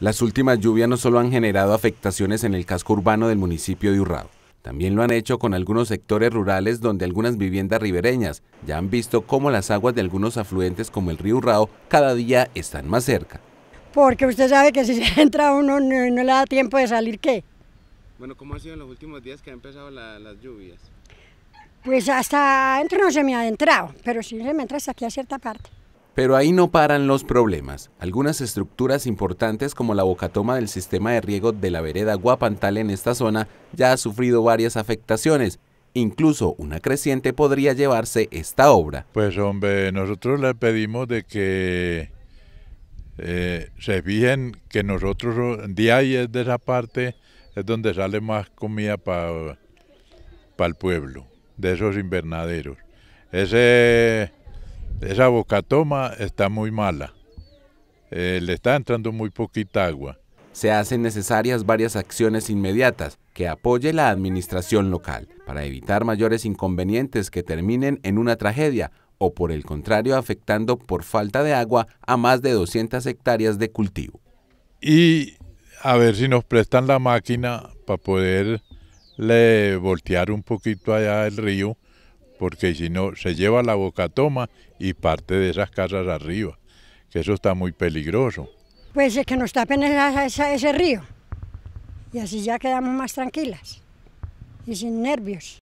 Las últimas lluvias no solo han generado afectaciones en el casco urbano del municipio de Urrao, también lo han hecho con algunos sectores rurales donde algunas viviendas ribereñas ya han visto cómo las aguas de algunos afluentes como el río Urrao cada día están más cerca. Porque usted sabe que si se entra uno no, le da tiempo de salir, ¿qué? Bueno, ¿cómo ha sido en los últimos días que han empezado las lluvias? Pues hasta adentro no se me ha entrado, pero sí se me entra hasta aquí a cierta parte. Pero ahí no paran los problemas. Algunas estructuras importantes como la bocatoma del sistema de riego de la vereda Guapantal en esta zona ya ha sufrido varias afectaciones. Incluso una creciente podría llevarse esta obra. Pues hombre, nosotros le pedimos de que se eh, fijen que nosotros de ahí es de esa parte es donde sale más comida para el pueblo, de esos invernaderos. Ese esa bocatoma está muy mala. Eh, le está entrando muy poquita agua. Se hacen necesarias varias acciones inmediatas que apoye la administración local para evitar mayores inconvenientes que terminen en una tragedia o por el contrario afectando por falta de agua a más de 200 hectáreas de cultivo. Y a ver si nos prestan la máquina para poder voltear un poquito allá el río porque si no se lleva la bocatoma y parte de esas casas arriba, que eso está muy peligroso. Pues es que nos tapen ese río y así ya quedamos más tranquilas y sin nervios.